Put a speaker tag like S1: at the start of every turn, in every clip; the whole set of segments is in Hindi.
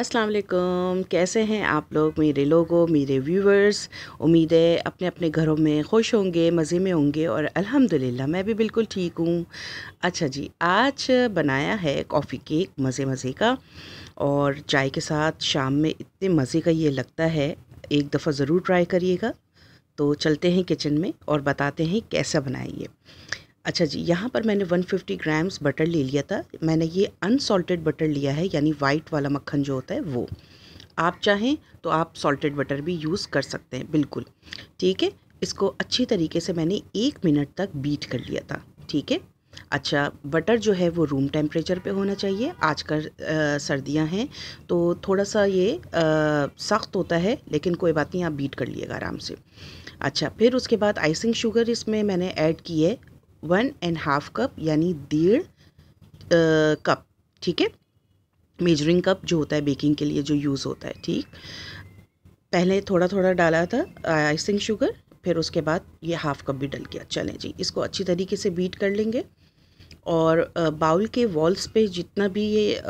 S1: अस्सलाम वालेकुम कैसे हैं आप लोग मेरे लोगों मेरे व्यूवर्स उम्मीद है अपने अपने घरों में खुश होंगे मज़े में होंगे और अल्हम्दुलिल्लाह मैं भी बिल्कुल ठीक हूँ अच्छा जी आज बनाया है कॉफ़ी केक मज़े मज़े का और चाय के साथ शाम में इतने मज़े का ये लगता है एक दफ़ा ज़रूर ट्राई करिएगा तो चलते हैं किचन में और बताते हैं कैसा बनाइए अच्छा जी यहाँ पर मैंने 150 ग्राम्स बटर ले लिया था मैंने ये अनसॉल्टेड बटर लिया है यानी वाइट वाला मक्खन जो होता है वो आप चाहें तो आप सॉल्टेड बटर भी यूज़ कर सकते हैं बिल्कुल ठीक है इसको अच्छी तरीके से मैंने एक मिनट तक बीट कर लिया था ठीक है अच्छा बटर जो है वो रूम टेम्परेचर पे होना चाहिए आज कर सर्दियां हैं तो थोड़ा सा ये सख्त होता है लेकिन कोई बात नहीं आप बीट कर लिएगा आराम से अच्छा फिर उसके बाद आइसिंग शुगर इसमें मैंने ऐड की है वन एंड हाफ कप यानी डेढ़ कप ठीक है मेजरिंग कप जो होता है बेकिंग के लिए जो यूज़ होता है ठीक पहले थोड़ा थोड़ा डाला था आइसिंग शुगर फिर उसके बाद ये हाफ कप भी डल गया चलें जी इसको अच्छी तरीके से बीट कर लेंगे और बाउल के वॉल्स पे जितना भी ये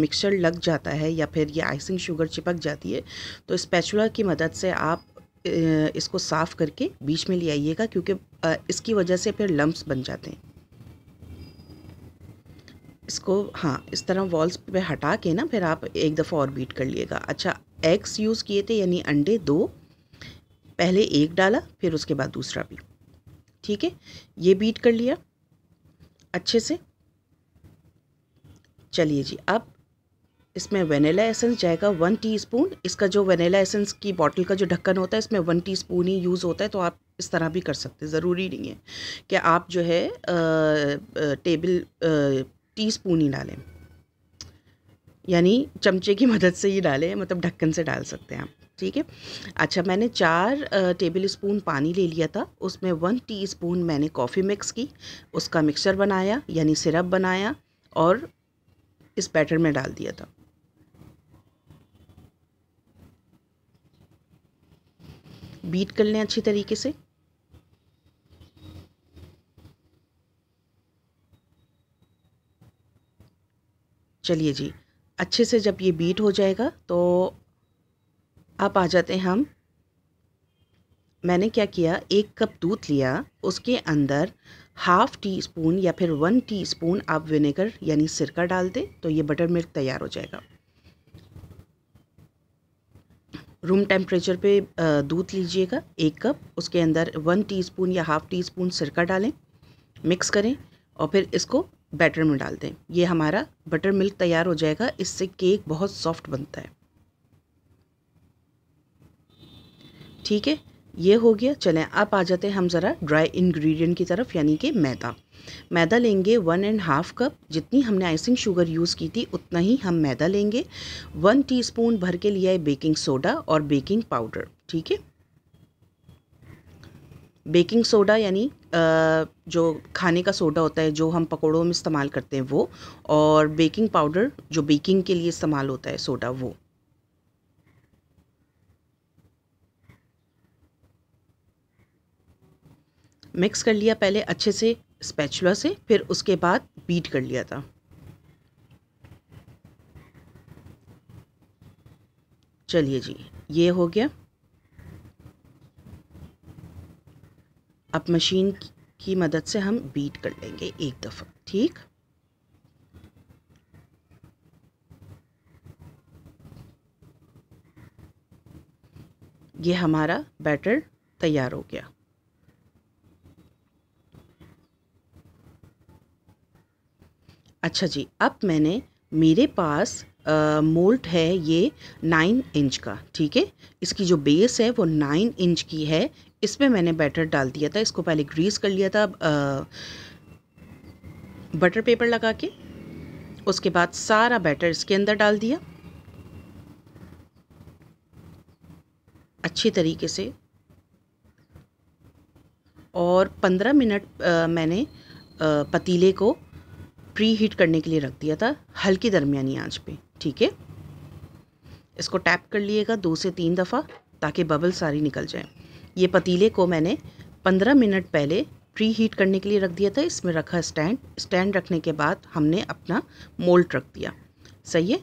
S1: मिक्सचर लग जाता है या फिर ये आइसिंग शुगर चिपक जाती है तो स्पैचुला की मदद से आप इसको साफ़ करके बीच में ले आइएगा क्योंकि इसकी वजह से फिर लम्ब्स बन जाते हैं इसको हाँ इस तरह वॉल्स पे हटा के ना फिर आप एक दफ़ा और बीट कर लिएगा अच्छा एग्स यूज़ किए थे यानी अंडे दो पहले एक डाला फिर उसके बाद दूसरा भी ठीक है ये बीट कर लिया अच्छे से चलिए जी अब इसमें वेनेला एसेंस जाएगा वन टीस्पून इसका जो वेनिला एसेंस की बॉटल का जो ढक्कन होता है इसमें वन टीस्पून ही यूज़ होता है तो आप इस तरह भी कर सकते हैं ज़रूरी नहीं है कि आप जो है टेबल टीस्पून ही डालें यानी चमचे की मदद से ही डालें मतलब ढक्कन से डाल सकते हैं आप ठीक है अच्छा मैंने चार टेबल स्पून पानी ले लिया था उसमें वन स्पून मैंने कॉफ़ी मिक्स की उसका मिक्सर बनाया यानी सिरप बनाया और इस बैटर में डाल दिया था बीट कर लें अच्छी तरीके से चलिए जी अच्छे से जब ये बीट हो जाएगा तो आप आ जाते हैं हम मैंने क्या किया एक कप दूध लिया उसके अंदर हाफ टी स्पून या फिर वन टी स्पून आप विनेगर यानी सिरका डाल दें तो ये बटर मिल्क तैयार हो जाएगा रूम टेम्परेचर पे दूध लीजिएगा एक कप उसके अंदर वन टीस्पून या हाफ़ टी स्पून सिरका डालें मिक्स करें और फिर इसको बैटर में डाल दें ये हमारा बटर मिल्क तैयार हो जाएगा इससे केक बहुत सॉफ्ट बनता है ठीक है ये हो गया चलें अब आ जाते हैं हम ज़रा ड्राई इंग्रेडिएंट की तरफ यानी कि मैदा मैदा लेंगे वन एंड हाफ़ कप जितनी हमने आइसिंग शुगर यूज़ की थी उतना ही हम मैदा लेंगे वन टीस्पून भर के लिया है बेकिंग सोडा और बेकिंग पाउडर ठीक है बेकिंग सोडा यानी जो खाने का सोडा होता है जो हम पकौड़ों में इस्तेमाल करते हैं वो और बेकिंग पाउडर जो बेकिंग के लिए इस्तेमाल होता है सोडा वो मिक्स कर लिया पहले अच्छे से स्पैचुला से फिर उसके बाद बीट कर लिया था चलिए जी ये हो गया अब मशीन की मदद से हम बीट कर लेंगे एक दफ़ा ठीक ये हमारा बैटर तैयार हो गया अच्छा जी अब मैंने मेरे पास मोल्ट है ये नाइन इंच का ठीक है इसकी जो बेस है वो नाइन इंच की है इस पर मैंने बैटर डाल दिया था इसको पहले ग्रीस कर लिया था आ, बटर पेपर लगा के उसके बाद सारा बैटर इसके अंदर डाल दिया अच्छी तरीके से और पंद्रह मिनट आ, मैंने आ, पतीले को प्री हीट करने के लिए रख दिया था हल्की दरमियानी आंच पे ठीक है इसको टैप कर लिएगा दो से तीन दफ़ा ताकि बबल सारी निकल जाए ये पतीले को मैंने पंद्रह मिनट पहले प्री हीट करने के लिए रख दिया था इसमें रखा स्टैंड स्टैंड रखने के बाद हमने अपना मोल्ट रख दिया सही है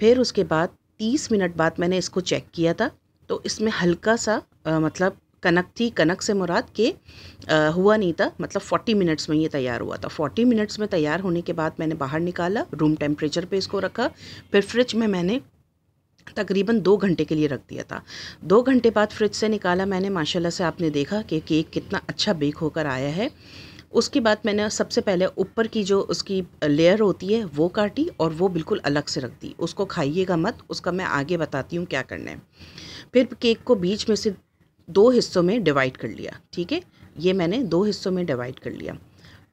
S1: फिर उसके बाद तीस मिनट बाद मैंने इसको चेक किया था तो इसमें हल्का सा आ, मतलब कनक थी कनक से मुराद के आ, हुआ नहीं था मतलब 40 मिनट्स में ये तैयार हुआ था 40 मिनट्स में तैयार होने के बाद मैंने बाहर निकाला रूम टेम्परेचर पे इसको रखा फिर फ्रिज में मैंने तकरीबन दो घंटे के लिए रख दिया था दो घंटे बाद फ्रिज से निकाला मैंने माशाला से आपने देखा कि केक कितना अच्छा बेक होकर आया है उसके बाद मैंने सबसे पहले ऊपर की जो उसकी लेयर होती है वो काटी और वो बिल्कुल अलग से रख दी उसको खाइएगा मत उसका मैं आगे बताती हूँ क्या करना है फिर केक को बीच में से दो हिस्सों में डिवाइड कर लिया ठीक है ये मैंने दो हिस्सों में डिवाइड कर लिया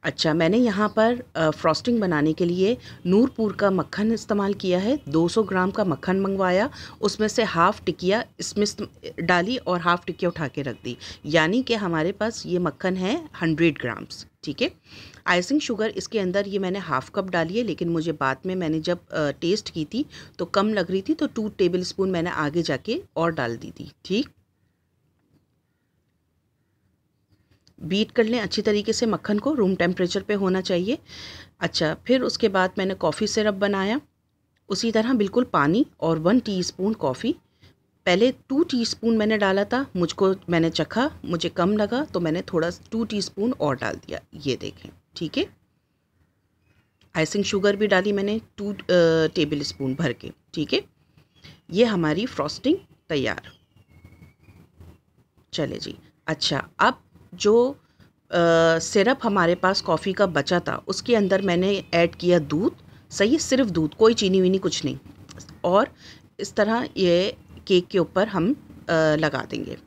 S1: अच्छा मैंने यहाँ पर फ्रॉस्टिंग बनाने के लिए नूरपुर का मक्खन इस्तेमाल किया है 200 ग्राम का मक्खन मंगवाया उसमें से हाफ़ टिकिया इसमें डाली और हाफ़ टिकिया उठा के रख दी यानी कि हमारे पास ये मक्खन है 100 ग्राम्स ठीक है आइसिंग शुगर इसके अंदर ये मैंने हाफ़ कप डाली है लेकिन मुझे बाद में मैंने जब टेस्ट की थी तो कम लग रही थी तो टू टेबल स्पून मैंने आगे जाके और डाल दी थी ठीक बीट कर लें अच्छी तरीके से मक्खन को रूम टेम्परेचर पे होना चाहिए अच्छा फिर उसके बाद मैंने कॉफ़ी सिरप बनाया उसी तरह बिल्कुल पानी और वन टीस्पून कॉफ़ी पहले टू टीस्पून मैंने डाला था मुझको मैंने चखा मुझे कम लगा तो मैंने थोड़ा टू टीस्पून और डाल दिया ये देखें ठीक है आइसिंग शुगर भी डाली मैंने टू टेबल स्पून भर के ठीक है ये हमारी फ्रॉस्टिंग तैयार चले जी अच्छा अब जो सिरप हमारे पास कॉफ़ी का बचा था उसके अंदर मैंने ऐड किया दूध सही सिर्फ दूध कोई चीनी वीनी कुछ नहीं और इस तरह ये केक के ऊपर हम आ, लगा देंगे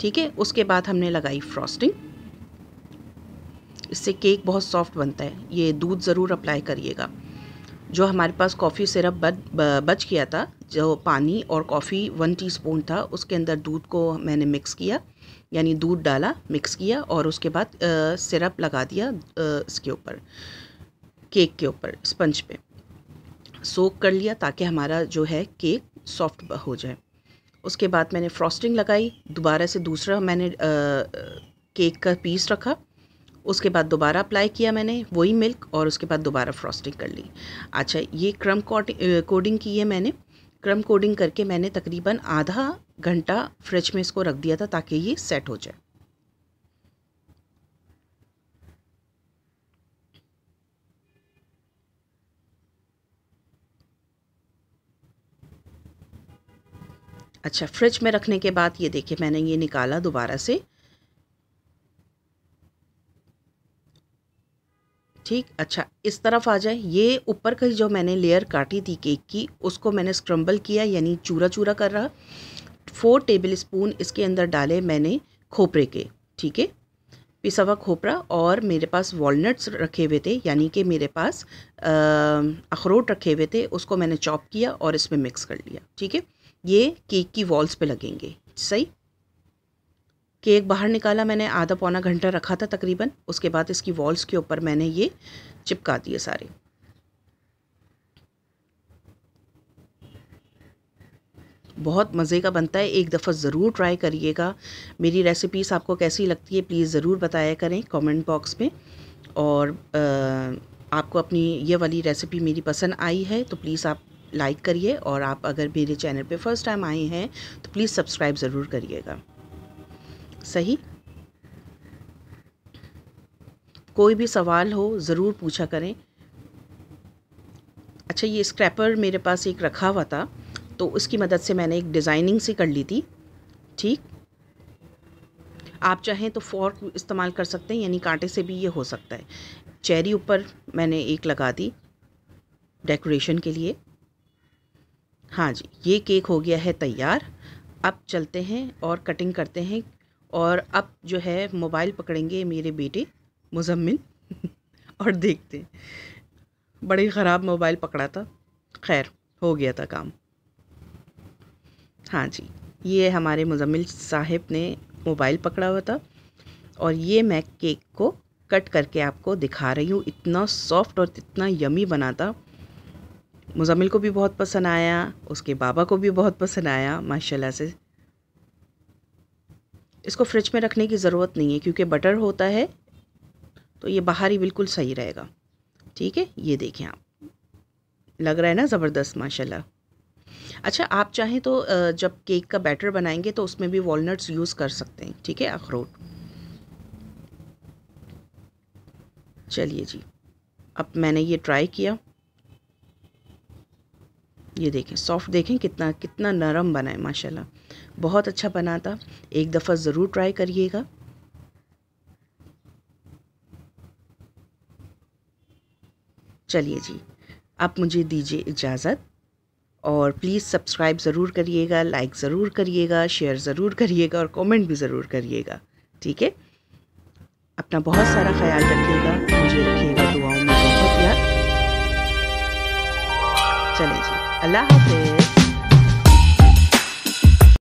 S1: ठीक है उसके बाद हमने लगाई फ्रॉस्टिंग इससे केक बहुत सॉफ्ट बनता है ये दूध ज़रूर अप्लाई करिएगा जो हमारे पास कॉफ़ी सिरप बच बच गया था जो पानी और कॉफ़ी वन टीस्पून था उसके अंदर दूध को मैंने मिक्स किया यानी दूध डाला मिक्स किया और उसके बाद सिरप लगा दिया इसके ऊपर केक के ऊपर स्पंज पे सोक कर लिया ताकि हमारा जो है केक सॉफ्ट हो जाए उसके बाद मैंने फ्रॉस्टिंग लगाई दोबारा से दूसरा मैंने आ, केक का पीस रखा उसके बाद दोबारा अप्लाई किया मैंने वही मिल्क और उसके बाद दोबारा फ्रॉस्टिंग कर ली अच्छा ये क्रम कोडिंग की है मैंने क्रम कोडिंग करके मैंने तकरीबन आधा घंटा फ्रिज में इसको रख दिया था ताकि ये सेट हो जाए अच्छा फ्रिज में रखने के बाद ये देखिए मैंने ये निकाला दोबारा से ठीक अच्छा इस तरफ आ जाए ये ऊपर की जो मैंने लेयर काटी थी केक की उसको मैंने स्क्रम्बल किया यानी चूरा चूरा कर रहा फोर टेबल स्पून इसके अंदर डाले मैंने खोपरे के ठीक है पिसा हुआ खोपरा और मेरे पास वॉलनट्स रखे हुए थे यानी कि मेरे पास अखरोट रखे हुए थे उसको मैंने चॉप किया और इसमें मिक्स कर लिया ठीक है ये केक की वॉल्स पे लगेंगे सही केक बाहर निकाला मैंने आधा पौना घंटा रखा था तकरीबन उसके बाद इसकी वॉल्स के ऊपर मैंने ये चिपका दिए सारे बहुत मज़े का बनता है एक दफ़ा ज़रूर ट्राई करिएगा मेरी रेसिपीज़ आपको कैसी लगती है प्लीज़ ज़रूर बताया करें कमेंट बॉक्स में और आ, आपको अपनी ये वाली रेसिपी मेरी पसंद आई है तो प्लीज़ आप लाइक करिए और आप अगर मेरे चैनल पे फर्स्ट टाइम आए हैं तो प्लीज़ सब्सक्राइब ज़रूर करिएगा सही कोई भी सवाल हो ज़रूर पूछा करें अच्छा ये स्क्रैपर मेरे पास एक रखा हुआ था तो उसकी मदद से मैंने एक डिज़ाइनिंग सी कर ली थी ठीक आप चाहें तो फॉर्क इस्तेमाल कर सकते हैं यानी कांटे से भी ये हो सकता है चेरी ऊपर मैंने एक लगा दी डेकोरेशन के लिए हाँ जी ये केक हो गया है तैयार अब चलते हैं और कटिंग करते हैं और अब जो है मोबाइल पकड़ेंगे मेरे बेटे मुजम्मिल और देखते बड़े ख़राब मोबाइल पकड़ा था खैर हो गया था काम हाँ जी ये हमारे मुजम्मिल साहब ने मोबाइल पकड़ा हुआ था और ये मैं केक को कट करके आपको दिखा रही हूँ इतना सॉफ्ट और इतना यमी बना था मुजम्मिल को भी बहुत पसंद आया उसके बाबा को भी बहुत पसंद आया माशाल्लाह से इसको फ्रिज में रखने की ज़रूरत नहीं है क्योंकि बटर होता है तो ये बाहर ही बिल्कुल सही रहेगा ठीक है ये देखें आप लग रहा है ना ज़बरदस्त माशाल्लाह अच्छा आप चाहें तो जब केक का बैटर बनाएंगे तो उसमें भी वॉलनट्स यूज़ कर सकते हैं ठीक है अखरोट चलिए जी अब मैंने ये ट्राई किया ये देखें सॉफ्ट देखें कितना कितना नरम बना है माशाल्लाह बहुत अच्छा बना था एक दफ़ा ज़रूर ट्राई करिएगा चलिए जी आप मुझे दीजिए इजाज़त और प्लीज़ सब्सक्राइब ज़रूर करिएगा लाइक ज़रूर करिएगा शेयर ज़रूर करिएगा और कमेंट भी ज़रूर करिएगा ठीक है अपना बहुत सारा ख्याल रखिएगा मुझे रखिएगा दुआओं में बहुत प्यार चलिए जी अल्लाह हाफिज़